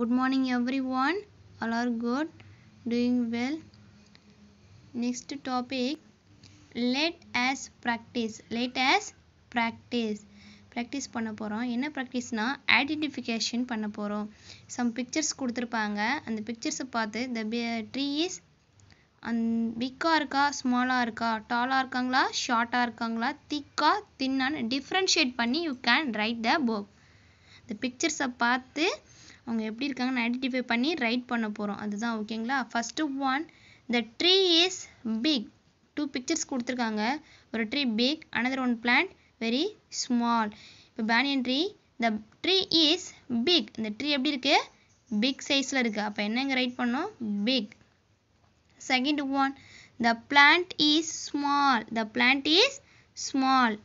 Good morning everyone are good doing well next topic let us practice let us practice practice பண்ண போகிறோம் என்ன ப்ராக்டிஸ்னால் identification பண்ண போகிறோம் some pictures கொடுத்துருப்பாங்க அந்த பிக்சர்ஸை பார்த்து த ட்ரீ இஸ் அந் பிக்காக இருக்கா ஸ்மாலாக இருக்கா டாலாக இருக்காங்களா ஷார்ட்டாக இருக்காங்களா திக்காக தின்னான்னு டிஃப்ரென்ஷியேட் பண்ணி you can write the book இந்த பிக்சர்ஸை பார்த்து அவங்க எப்படி இருக்காங்கன்னு ஐடென்டிஃபை பண்ணி ரைட் பண்ண போகிறோம் அதுதான் ஓகேங்களா first one the tree is big two pictures கொடுத்துருக்காங்க ஒரு tree big another one plant very small இப்போ banyan tree the tree is big இந்த ட்ரீ எப்படி இருக்குது பிக் சைஸில் இருக்குது அப்போ என்னங்க ரைட் பண்ணோம் big second one the plant is small the plant is small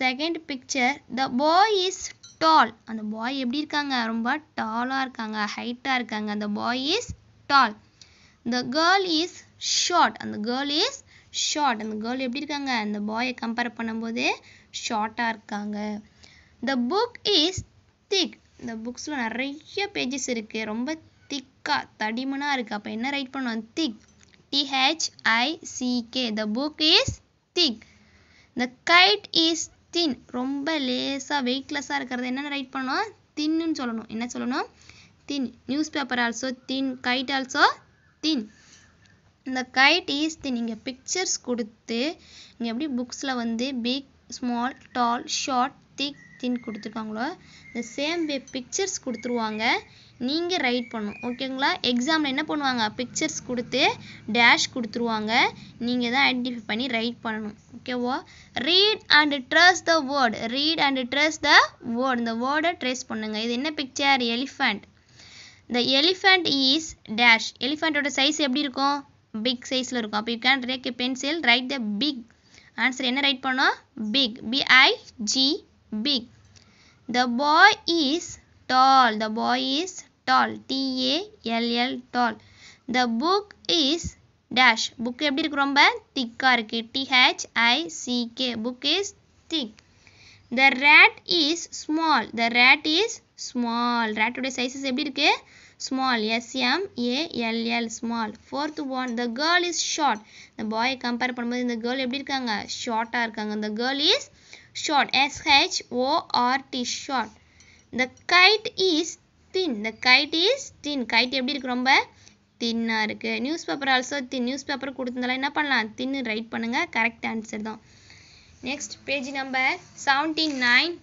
second picture the boy is tall அந்த பாய் எப்படி இருக்காங்க ரொம்ப டாலாக இருக்காங்க ஹைட்டாக இருக்காங்க அந்த boy is tall the girl is short அந்த கேர்ள் இஸ் ஷார்ட் அந்த கேர்ள் எப்படி இருக்காங்க அந்த பாயை கம்பேர் பண்ணும்போது ஷார்ட்டாக இருக்காங்க த புக் இஸ் திக் இந்த புக்ஸில் நிறைய பேஜஸ் இருக்குது ரொம்ப திக்காக தடிமனாக இருக்குது அப்போ என்ன ரைட் பண்ணுவோம் thick T H I C K the book is thick the guide is thin ரொம்ப லேசாக வெயிட்லெஸ்ஸாக இருக்கிறது என்னென்ன ரைட் பண்ணணும் தின்னு சொல்லணும் என்ன சொல்லணும் thin newspaper also thin guide also thin இந்த கைட் ஈஸ் தின் இங்கே பிக்சர்ஸ் கொடுத்து இங்கே எப்படி புக்ஸில் வந்து big small tall short thick sixteen கொடுத்துருக்காங்களோ இந்த சேம் வே பிக்சர்ஸ் கொடுத்துருவாங்க நீங்கள் ரைட் பண்ணணும் ஓகேங்களா எக்ஸாமில் என்ன பண்ணுவாங்க பிக்சர்ஸ் கொடுத்து டேஷ் கொடுத்துருவாங்க நீங்கள் தான் ஐடென்டிஃபை பண்ணி ரைட் பண்ணணும் ஓகேவா read and trace the word read and trace the word இந்த வேர்டை ட்ரேஸ் பண்ணுங்கள் இது என்ன picture elephant the elephant is dash எலிஃபண்ட்டோட சைஸ் எப்படி இருக்கும் பிக் சைஸில் இருக்கும் அப்போ you can take pencil write the big answer என்ன ரைட் பண்ணோம் big B I G big The boy is tall. The boy is tall. T-A-L-L tall. The book is dash. Book எப்படி இருக்கு ரொம்ப திக்கா இருக்கு. T-H-I-C-K. Book is thick. The rat is small. The rat is small. Rat உடைய sizes எப்படி இருக்கு? small S-M-A-L-L small fourth one the girl is short the boy compare பண்ணும்போது இந்த girl எப்படி இருக்காங்க ஆ இருக்காங்க the girl is short S-H-O-R-T short the kite is thin the kite is thin kite எப்படி இருக்கு ரொம்ப தின்னாக இருக்குது newspaper also thin newspaper கொடுத்ததால என்ன பண்ணலாம் தின்னு ரைட் பண்ணுங்கள் கரெக்ட் ஆன்சர் தான் next page number seventy nine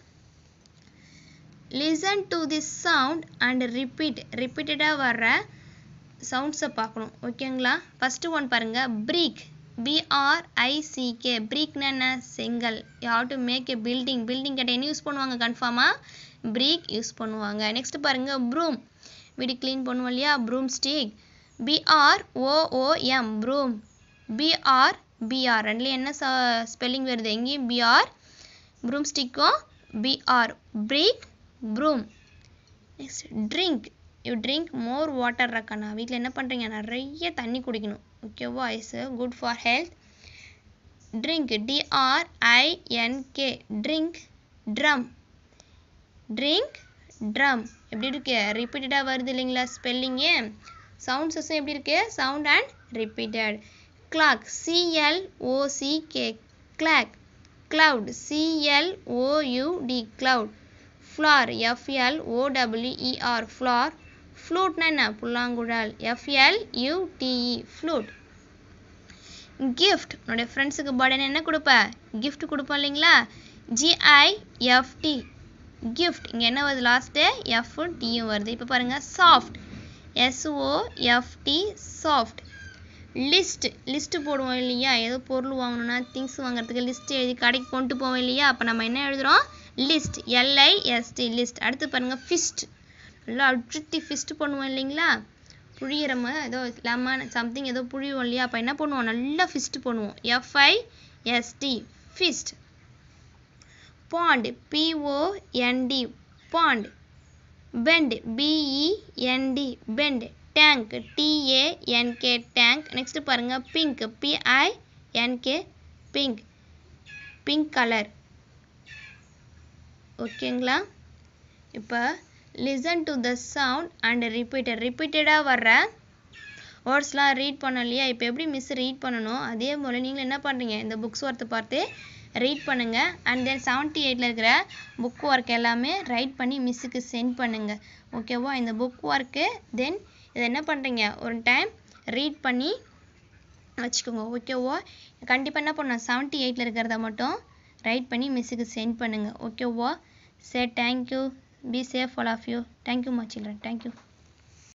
listen to this sound and repeat ரிப்பீட்டடாக வர்ற சவுண்ட்ஸை பார்க்கணும் ஓகேங்களா ஃபஸ்ட்டு ஒன் பாருங்கள் பிரீக் பிஆர்ஐசிகே பிரீக்னா என்ன செங்கல் you to make a building building கிட்ட என்ன யூஸ் பண்ணுவாங்க கன்ஃபார்மாக பிரீக் யூஸ் பண்ணுவாங்க நெக்ஸ்ட் பாருங்கள் ப்ரூம் வீடு க்ளீன் பண்ணுவோம் இல்லையா broom stick B R broom B R B R ரெண்டுல என்ன ஸ்பெல்லிங் வருது எங்கேயும் பிஆர் ப்ரூம் ஸ்டிக்கும் B R brick broom next drink you drink more water ரக்கண்ணா வீட்டில் என்ன பண்ணுறீங்க நிறைய தண்ணி குடிக்கணும் ஓகேவா is good for health drink D R I N K drink drum drink drum எப்படி இருக்கு ரிப்பீட்டடாக வருது இல்லைங்களா ஸ்பெல்லிங்கு சவுண்ட் சவுண்ட்ஸஸும் எப்படி இருக்கு sound and repeated clock C L O C K clock cloud C L O U D cloud flower F L O W E R flower ஃப்ளூட்னா என்ன புல்லாங்குழல் எஃப்எல் யூடிஇ ஃப்ளூட் கிஃப்ட் உன்னுடைய ஃப்ரெண்ட்ஸுக்கு பர்த்டே என்ன கொடுப்ப கிஃப்ட் கொடுப்போம் இல்லைங்களா ஜிஐஎஃப்டி கிஃப்ட் இங்கே என்ன வருது லாஸ்ட்டு எஃப் டியும் வருது இப்போ பாருங்கள் soft S O F T soft list list போடுவோம் இல்லையா ஏதோ பொருள் வாங்கணும்னா திங்ஸ் வாங்குறதுக்கு லிஸ்ட் எழுதி கடைக்கு கொண்டு போவோம் இல்லையா அப்போ நம்ம என்ன எழுதுகிறோம் லிஸ்ட் எல்ஐஎஸ்டி லிஸ்ட் அடுத்து பாருங்கள் ஃபிஸ்ட் நல்லா அட்ருத்தி ஃபிஸ்ட் பண்ணுவோம் இல்லைங்களா புழியிற மாதிரி ஏதோ லெமன் சம்திங் ஏதோ புழிவோம் இல்லையா அப்போ என்ன பண்ணுவோம் நல்லா ஃபிஸ்ட் பண்ணுவோம் F I S T fist pond P O N D pond bend B E N D bend tank T A N K tank next பாருங்கள் pink P I N K pink pink colour ஓகேங்களா இப்போ listen to the sound and repeated ரிப்பீட்டடாக வர்ற வேர்ட்ஸ்லாம் ரீட் பண்ணோம் இல்லையா இப்போ எப்படி மிஸ் ரீட் பண்ணணும் அதே போல் நீங்கள் என்ன பண்ணுறீங்க இந்த புக்ஸ் ஒர்த்து பார்த்து ரீட் பண்ணுங்கள் அண்ட் தென் செவன்ட்டி எயிட்டில் இருக்கிற புக் ஒர்க் எல்லாமே ரைட் பண்ணி மிஸ்ஸுக்கு சென்ட் பண்ணுங்கள் ஓகேவா இந்த புக் ஒர்க்கு தென் இதை என்ன பண்ணுறீங்க ஒரு டைம் ரீட் பண்ணி வச்சுக்கோங்க ஓகேவா கண்டிப்பாக என்ன பண்ணணும் செவன்ட்டி எயிட்டில் இருக்கிறத மட்டும் ரைட் பண்ணி மிஸ்ஸுக்கு சென்ட் பண்ணுங்கள் ஓகேவா Say thank you. Be safe, all of you. Thank you, my children. Thank you.